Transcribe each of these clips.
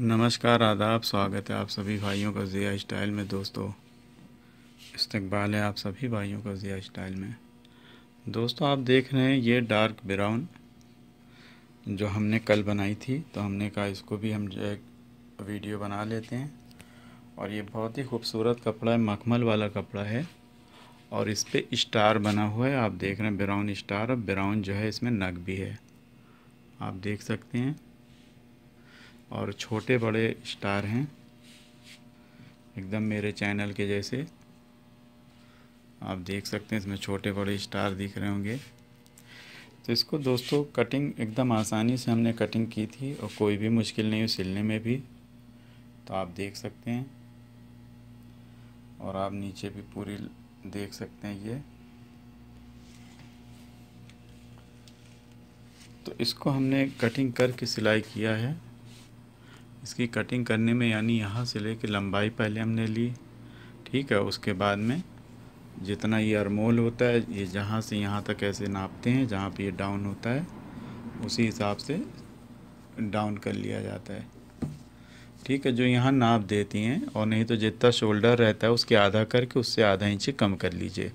नमस्कार आदाब स्वागत है आप सभी भाइयों का ज़िया स्टाइल में दोस्तों इस्तकबाल है आप सभी भाइयों का ज़िया स्टाइल में दोस्तों आप देख रहे हैं ये डार्क ब्राउन जो हमने कल बनाई थी तो हमने कहा इसको भी हम जो वीडियो बना लेते हैं और ये बहुत ही खूबसूरत कपड़ा है मखमल वाला कपड़ा है और इस पर इस्टार बना हुआ है आप देख रहे हैं ब्राउन स्टार और ब्राउन जो है इसमें नग भी है आप देख सकते हैं और छोटे बड़े स्टार हैं एकदम मेरे चैनल के जैसे आप देख सकते हैं इसमें छोटे बड़े स्टार दिख रहे होंगे तो इसको दोस्तों कटिंग एकदम आसानी से हमने कटिंग की थी और कोई भी मुश्किल नहीं हुई सिलने में भी तो आप देख सकते हैं और आप नीचे भी पूरी देख सकते हैं ये तो इसको हमने कटिंग करके सिलाई किया है इसकी कटिंग करने में यानी यहाँ से लेके लंबाई पहले हमने ली ठीक है उसके बाद में जितना ये अरमोल होता है ये जहाँ से यहाँ तक ऐसे नापते हैं जहाँ पे ये डाउन होता है उसी हिसाब से डाउन कर लिया जाता है ठीक है जो यहाँ नाप देती हैं और नहीं तो जितना शोल्डर रहता है उसके आधा करके उससे आधा इंच कम कर लीजिए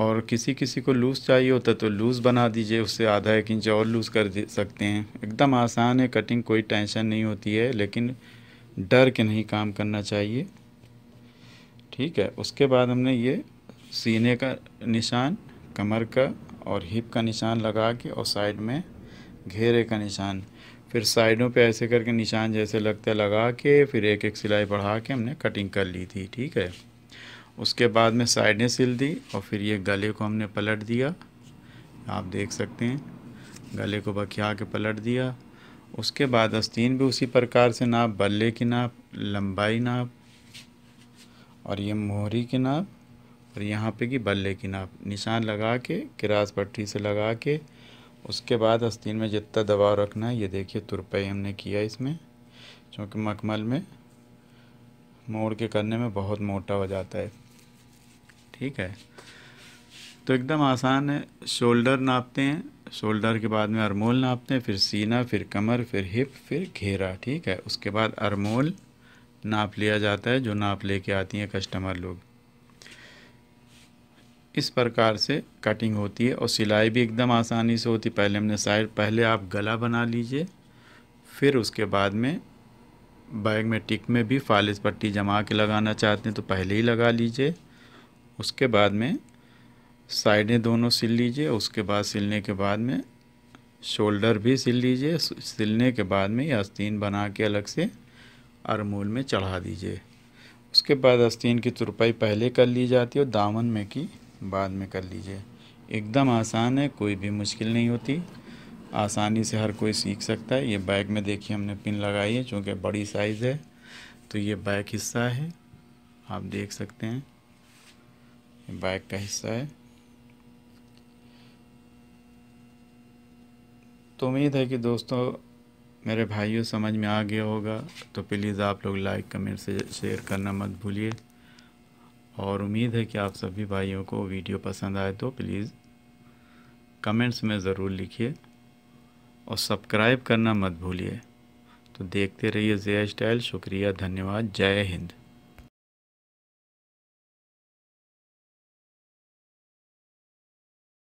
और किसी किसी को लूज़ चाहिए होता तो लूज़ बना दीजिए उससे आधा एक इंच और लूज़ कर सकते हैं एकदम आसान है कटिंग कोई टेंशन नहीं होती है लेकिन डर के नहीं काम करना चाहिए ठीक है उसके बाद हमने ये सीने का निशान कमर का और हिप का निशान लगा के और साइड में घेरे का निशान फिर साइडों पे ऐसे करके निशान जैसे लगता है लगा के फिर एक एक सिलाई बढ़ा के हमने कटिंग कर ली थी ठीक है उसके बाद में साइड ने सिल दी और फिर ये गले को हमने पलट दिया आप देख सकते हैं गले को बखिया के पलट दिया उसके बाद आस्तीन भी उसी प्रकार से नाप बल्ले की नाप लंबाई नाप और ये मोहरी की नाप और यहाँ पे की बल्ले की नाप निशान लगा के किरास पट्टी से लगा के उसके बाद आस्तीन में जितना दबाव रखना है ये देखिए तुरपाई हमने किया इसमें क्योंकि मखमल में मोड़ के करने में बहुत मोटा हो जाता है ठीक है तो एकदम आसान है शोल्डर नापते हैं शोल्डर के बाद में अरमोल नापते हैं फिर सीना फिर कमर फिर हिप फिर घेरा ठीक है उसके बाद अरमोल नाप लिया जाता है जो नाप लेके आती हैं कस्टमर लोग इस प्रकार से कटिंग होती है और सिलाई भी एकदम आसानी से होती है पहले हमने साइड पहले आप गला बना लीजिए फिर उसके बाद में बैग में टिक में भी फालिस पट्टी जमा के लगाना चाहते हैं तो पहले ही लगा लीजिए उसके बाद में साइडें दोनों सिल लीजिए उसके बाद सिलने के बाद में शोल्डर भी सिल लीजिए सिलने के बाद में ये आस्तीन बना के अलग से अरमूल में चढ़ा दीजिए उसके बाद आस्तीन की तुरपाई पहले कर ली जाती है और दामन में की बाद में कर लीजिए एकदम आसान है कोई भी मुश्किल नहीं होती आसानी से हर कोई सीख सकता है ये बैग में देखिए हमने पिन लगाई है चूँकि बड़ी साइज़ है तो ये बैक हिस्सा है आप देख सकते हैं बाइक का हिस्सा है तो उम्मीद है कि दोस्तों मेरे भाइयों समझ में आ गया होगा तो प्लीज़ आप लोग लाइक कमेंट से शेयर करना मत भूलिए और उम्मीद है कि आप सभी भाइयों को वीडियो पसंद आए तो प्लीज़ कमेंट्स में ज़रूर लिखिए और सब्सक्राइब करना मत भूलिए तो देखते रहिए जे स्टाइल शुक्रिया धन्यवाद जय हिंद